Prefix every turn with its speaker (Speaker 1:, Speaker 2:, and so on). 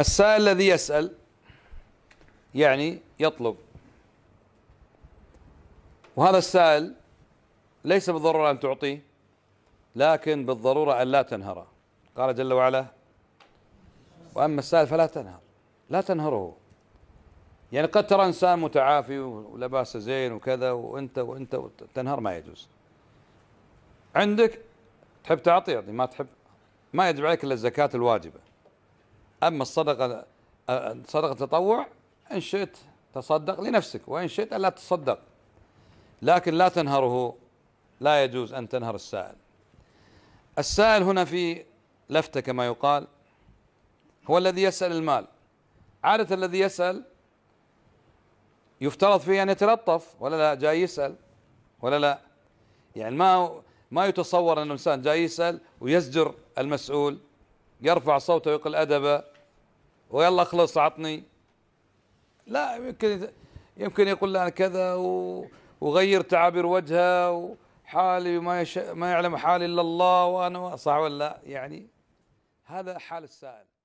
Speaker 1: السائل الذي يسأل يعني يطلب وهذا السائل ليس بالضرورة أن تعطيه لكن بالضرورة أن لا تنهره قال جل وعلا وأما السائل فلا تنهر لا تنهره يعني قد ترى إنسان متعافي ولباسه زين وكذا وأنت وأنت تنهر ما يجوز عندك تحب تعطي يعني ما تحب ما يجب عليك إلا الزكاة الواجبة أما الصدقة صدقة التطوع إن شئت تصدق لنفسك وإن شئت ألا تصدق لكن لا تنهره لا يجوز أن تنهر السائل السائل هنا في لفتة كما يقال هو الذي يسأل المال عادة الذي يسأل يفترض فيه أن يتلطف ولا لا جاي يسأل ولا لا يعني ما ما يتصور أن الإنسان جاي يسأل ويزجر المسؤول يرفع صوته ويقل أدبه ويلا اخلص عطني لا يمكن يمكن يقول أنا كذا وغير تعابير وجهه وحالي ما ما يعلم حالي إلا الله وأنا صح ولا لا يعني هذا حال السائل